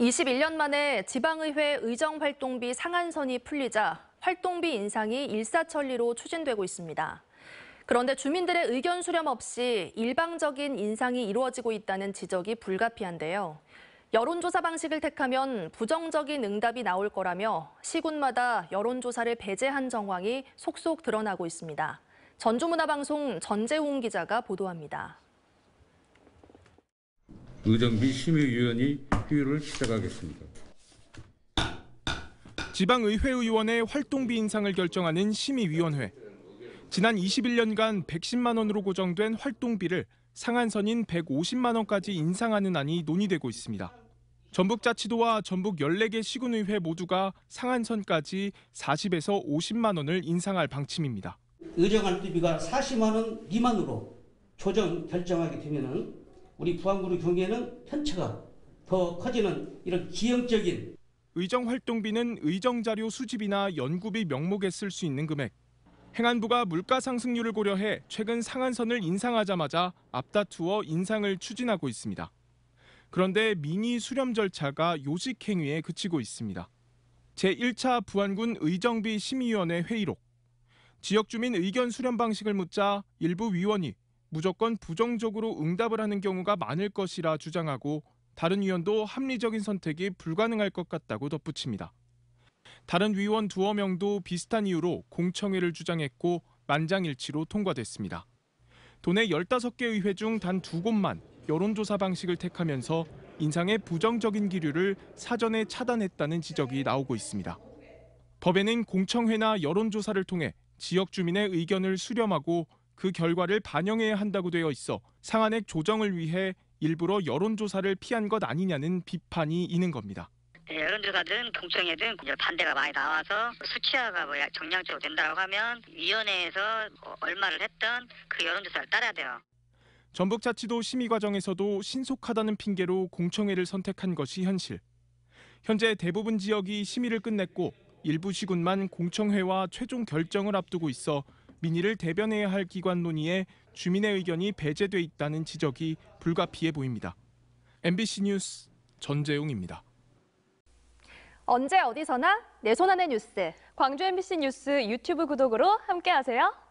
21년 만에 지방의회 의정활동비 상한선이 풀리자 활동비 인상이 일사천리로 추진되고 있습니다. 그런데 주민들의 의견 수렴 없이 일방적인 인상이 이루어지고 있다는 지적이 불가피한데요. 여론조사 방식을 택하면 부정적인 응답이 나올 거라며 시군마다 여론조사를 배제한 정황이 속속 드러나고 있습니다. 전주문화방송 전재홍 기자가 보도합니다. 의정비 심의위원이 학교를 시작하겠습니다. 지방의회 의원의 활동비 인상을 결정하는 심의위원회. 지난 21년간 110만 원으로 고정된 활동비를 상한선인 150만 원까지 인상하는 안이 논의되고 있습니다. 전북자치도와 전북 14개 시군의회 모두가 상한선까지 40에서 50만 원을 인상할 방침입니다. 의정활동비가 40만 원 미만으로 조정 결정하게 되면 우리 부안구의 경우에는 편차가 더 커지는 이런 기형적인 의정 활동비는 의정 자료 수집이나 연구비 명목에 쓸 수 있는 금액. 행안부가 물가 상승률을 고려해 최근 상한선을 인상하자마자 앞다투어 인상을 추진하고 있습니다. 그런데 미니 수렴 절차가 요식 행위에 그치고 있습니다. 제1차 부안군 의정비 심의위원회 회의록. 지역 주민 의견 수렴 방식을 묻자 일부 위원이 무조건 부정적으로 응답을 하는 경우가 많을 것이라 주장하고 다른 위원도 합리적인 선택이 불가능할 것 같다고 덧붙입니다. 다른 위원 두어 명도 비슷한 이유로 공청회를 주장했고 만장일치로 통과됐습니다. 도내 15개 의회 중 단 두 곳만 여론조사 방식을 택하면서 인상의 부정적인 기류를 사전에 차단했다는 지적이 나오고 있습니다. 법에는 공청회나 여론조사를 통해 지역 주민의 의견을 수렴하고 그 결과를 반영해야 한다고 되어 있어 상한액 조정을 위해 일부러 여론조사를 피한 것 아니냐는 비판이 있는 겁니다. 네, 여론조사든 동청회든 반대가 많이 나와서 수치화가 뭐 정량적으로 된다고 하면 위원회에서 뭐 얼마를 했던 그 여론조사를 따라야 돼요. 전북자치도 심의 과정에서도 신속하다는 핑계로 공청회를 선택한 것이 현실. 현재 대부분 지역이 심의를 끝냈고 일부 시군만 공청회와 최종 결정을 앞두고 있어 민의를 대변해야 할 기관 논의에 주민의 의견이 배제돼 있다는 지적이 불가피해 보입니다. MBC 뉴스 전재용입니다. 언제 어디서나 내 손안의 뉴스. 광주 MBC 뉴스 유튜브 구독으로 함께하세요.